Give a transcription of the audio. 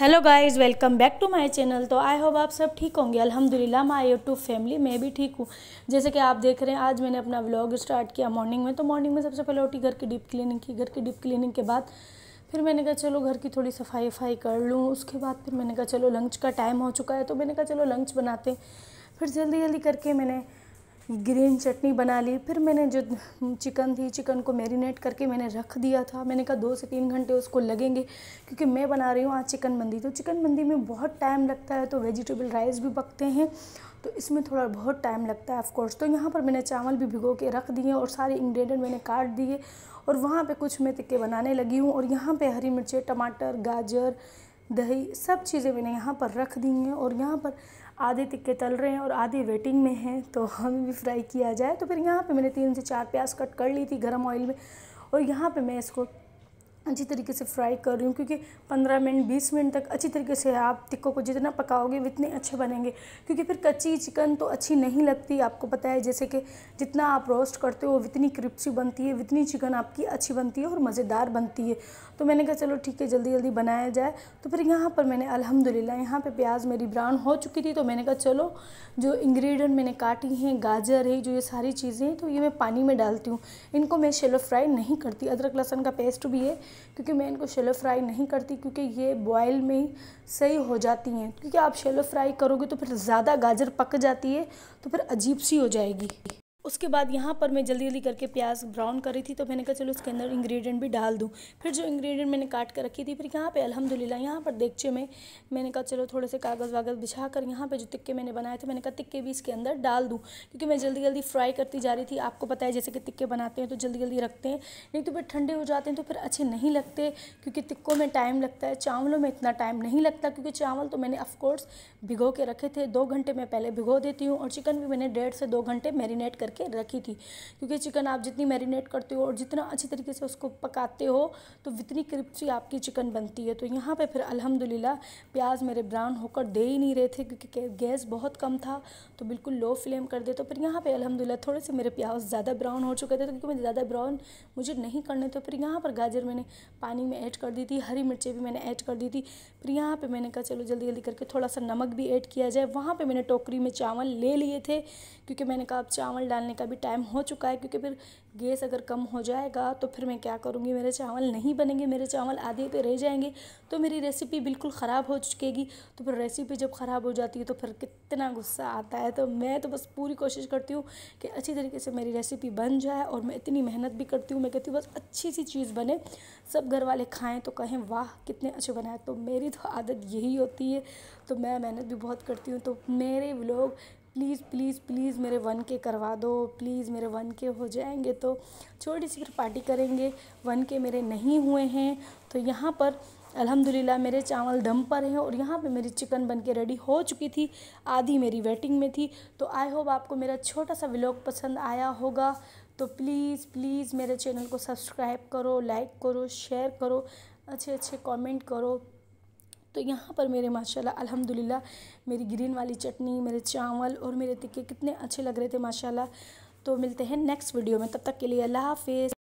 hello guys welcome back to my channel तो I hope आप सब ठीक होंगे अल्हम्दुलिल्लाह माय यूट्यूब फैमिली मैं भी ठीक हूँ जैसे कि आप देख रहे हैं आज मैंने अपना व्लॉग स्टार्ट किया मॉर्निंग में तो मॉर्निंग में सबसे पहले उठी घर की डीप क्लीनिंग की घर की डीप क्लीनिंग के बाद फिर मैंने कहा चलो घर की थोड़ी सफाई वफाई कर लूँ उसके बाद फिर मैंने कहा चलो लंच का टाइम हो चुका है तो मैंने कहा चलो लंच बनाते फिर जल्दी जल्दी करके मैंने ग्रीन चटनी बना ली फिर मैंने जो चिकन थी चिकन को मैरिनेट करके मैंने रख दिया था मैंने कहा दो से तीन घंटे उसको लगेंगे क्योंकि मैं बना रही हूँ आज चिकन मंदी तो चिकन मंदी में बहुत टाइम लगता है तो वेजिटेबल राइस भी पकते हैं तो इसमें थोड़ा बहुत टाइम लगता है ऑफ़कोर्स तो यहाँ पर मैंने चावल भी भिगो के रख दिए और सारे इंग्रेडिएंट मैंने काट दिए और वहाँ पे कुछ मैं टिक्के बनाने लगी हूँ और यहाँ पे हरी मिर्चें टमाटर गाजर दही सब चीज़ें मैंने यहाँ पर रख दी हैं और यहाँ पर आधे तिक्के तल रहे हैं और आधे वेटिंग में हैं तो हमें भी फ्राई किया जाए तो फिर यहाँ पे मैंने तीन से चार प्याज कट कर ली थी गरम ऑयल में और यहाँ पे मैं इसको अच्छी तरीके से फ्राई कर रही हूँ क्योंकि 15 मिनट 20 मिनट तक अच्छी तरीके से आप टिक्कों को जितना पकाओगे उतने अच्छे बनेंगे क्योंकि फिर कच्ची चिकन तो अच्छी नहीं लगती आपको पता है जैसे कि जितना आप रोस्ट करते हो उतनी क्रिप्सी बनती है उतनी चिकन आपकी अच्छी बनती है और मज़ेदार बनती है तो मैंने कहा चलो ठीक है जल्दी जल्दी बनाया जाए तो फिर यहाँ पर मैंने अलहमदिल्ला यहाँ पर प्याज मेरी ब्राउन हो चुकी थी तो मैंने कहा चलो जो इंग्रेडिएंट मैंने काटी हैं गाजर है जो ये सारी चीज़ें हैं तो ये मैं पानी में डालती हूँ इनको मैं शेलो फ्राई नहीं करती अदरक लहसन का पेस्ट भी है क्योंकि मैं इनको शेलो फ्राई नहीं करती क्योंकि ये बॉयल में ही सही हो जाती हैं क्योंकि आप शेलो फ्राई करोगे तो फिर ज़्यादा गाजर पक जाती है तो फिर अजीब सी हो जाएगी उसके बाद यहाँ पर मैं जल्दी जल्दी करके प्याज ब्राउन करी थी तो मैंने कहा चलो उसके अंदर इंग्रेडिएंट भी डाल दूँ फिर जो इंग्रेडिएंट मैंने काट कर रखी थी फिर यहाँ पे अल्हम्दुलिल्लाह यहाँ पर देखचे में मैंने कहा चलो थोड़े से कागज़ वागज़ बिछा कर यहाँ पर जो तिक्के मैंने बनाए थे मैंने कहा तिक्के भी इसके अंदर डाल दूँ क्योंकि मैं जल्दी जल्दी फ्राई करती जा रही थी आपको पता है जैसे कि तिक्के बनाते हैं तो जल्दी जल्दी रखते हैं नहीं तो फिर ठंडे हो जाते हैं तो फिर अच्छे नहीं लगते क्योंकि तिक्कों में टाइम लगता है चावलों में इतना टाइम नहीं लगता क्योंकि चावल तो मैंने ऑफकोर्स भिगो के रखे थे दो घंटे मैं पहले भिगो देती हूँ और चिकन भी मैंने डेढ़ से दो घंटे मैरिनेट करके करके रखी थी क्योंकि चिकन आप जितनी मैरिनेट करते हो और जितना अच्छी तरीके से उसको पकाते हो तो उतनी क्रिप्सी आपकी चिकन बनती है तो यहाँ पर फिर अलहमदिल्ला प्याज मेरे ब्राउन होकर दे ही नहीं रहे थे क्योंकि गैस बहुत कम था तो बिल्कुल लो फ्लेम कर दे तो फिर यहाँ पर अलहमदिल्ला थोड़े से मेरे प्याज ज़्यादा ब्राउन हो चुके थे तो क्योंकि मैं ज़्यादा ब्राउन मुझे नहीं करने तो फिर यहाँ पर गाजर मैंने पानी में ऐड कर दी थी हरी मिर्चें भी मैंने ऐड कर दी थी फिर यहाँ पे मैंने कहा चलो जल्दी जल्दी करके थोड़ा सा नमक भी ऐड किया जाए वहाँ पे मैंने टोकरी में चावल ले लिए थे क्योंकि मैंने कहा अब चावल डालने निकालने का भी टाइम हो चुका है क्योंकि फिर गैस अगर कम हो जाएगा तो फिर मैं क्या करूँगी मेरे चावल नहीं बनेंगे मेरे चावल आधे पे रह जाएंगे तो मेरी रेसिपी बिल्कुल ख़राब हो चुकेगी तो फिर रेसिपी जब ख़राब हो जाती है तो फिर कितना गुस्सा आता है तो मैं तो बस पूरी कोशिश करती हूँ कि अच्छी तरीके से मेरी रेसिपी बन जाए और मैं इतनी मेहनत भी करती हूँ मैं कहती हूँ बस अच्छी सी चीज़ बने सब घर वाले खाएँ तो कहें वाह कितने अच्छे बनाए तो मेरी तो आदत यही होती है तो मैं मेहनत भी बहुत करती हूँ तो मेरे लोग प्लीज़ प्लीज़ प्लीज़ मेरे वन के करवा दो प्लीज़ मेरे वन के हो जाएंगे तो छोटी सी फिर पार्टी करेंगे वन के मेरे नहीं हुए हैं तो यहाँ पर अल्हम्दुलिल्लाह मेरे चावल दम पर हैं और यहाँ पे मेरी चिकन बन के रेडी हो चुकी थी आधी मेरी वेटिंग में थी तो आई होप आपको मेरा छोटा सा व्लॉग पसंद आया होगा तो प्लीज़ प्लीज़ मेरे चैनल को सब्सक्राइब करो लाइक करो शेयर करो अच्छे अच्छे कॉमेंट करो तो यहाँ पर मेरे माशाल्लाह अल्हम्दुलिल्लाह मेरी ग्रीन वाली चटनी मेरे चावल और मेरे तिक्के कितने अच्छे लग रहे थे माशाल्लाह तो मिलते हैं नेक्स्ट वीडियो में तब तक के लिए अल्लाह हाफिज़